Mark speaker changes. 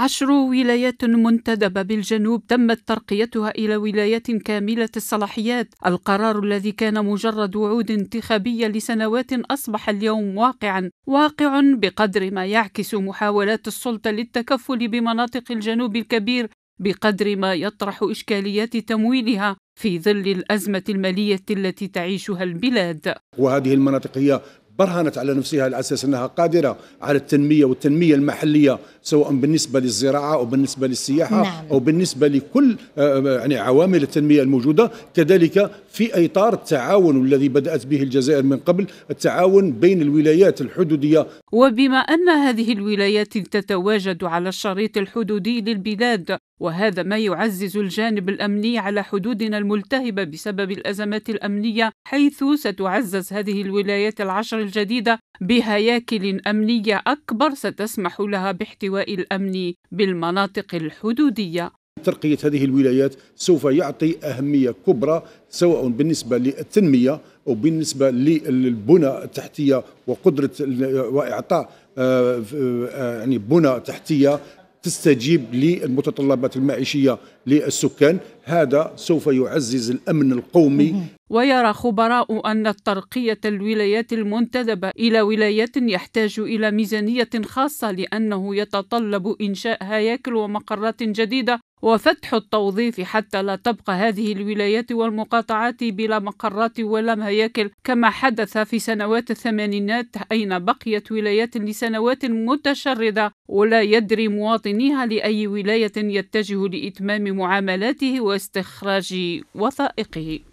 Speaker 1: عشر ولايات منتدبة بالجنوب تمت ترقيتها إلى ولايات كاملة الصلاحيات القرار الذي كان مجرد وعود انتخابية لسنوات أصبح اليوم واقعا واقع بقدر ما يعكس محاولات السلطة للتكفل بمناطق الجنوب الكبير بقدر ما يطرح إشكاليات تمويلها في ظل الأزمة المالية التي تعيشها البلاد
Speaker 2: وهذه المناطق هي برهنت على نفسها على اساس انها قادره على التنميه والتنميه المحليه سواء بالنسبه للزراعه او بالنسبه للسياحه نعم. او بالنسبه لكل آه، آه، يعني عوامل التنميه الموجوده كذلك في اطار التعاون الذي بدات به الجزائر من قبل التعاون بين الولايات الحدوديه
Speaker 1: وبما ان هذه الولايات تتواجد على الشريط الحدودي للبلاد وهذا ما يعزز الجانب الامني على حدودنا الملتهبه بسبب الازمات الامنيه حيث ستعزز هذه الولايات العشر الجديده بهياكل امنيه اكبر ستسمح لها باحتواء الامن بالمناطق الحدوديه
Speaker 2: ترقية هذه الولايات سوف يعطي أهمية كبرى سواء بالنسبة للتنمية أو بالنسبة للبنى التحتية وقدرة وإعطاء آه، آه، يعني بنى تحتية تستجيب للمتطلبات المعيشية للسكان هذا سوف يعزز الأمن القومي
Speaker 1: ويرى خبراء أن ترقية الولايات المنتدبة إلى ولايات يحتاج إلى ميزانية خاصة لأنه يتطلب إنشاء هياكل ومقرات جديدة وفتح التوظيف حتى لا تبقى هذه الولايات والمقاطعات بلا مقرات ولا مهياكل كما حدث في سنوات الثمانينات أين بقيت ولايات لسنوات متشردة ولا يدري مواطنيها لأي ولاية يتجه لإتمام معاملاته واستخراج وثائقه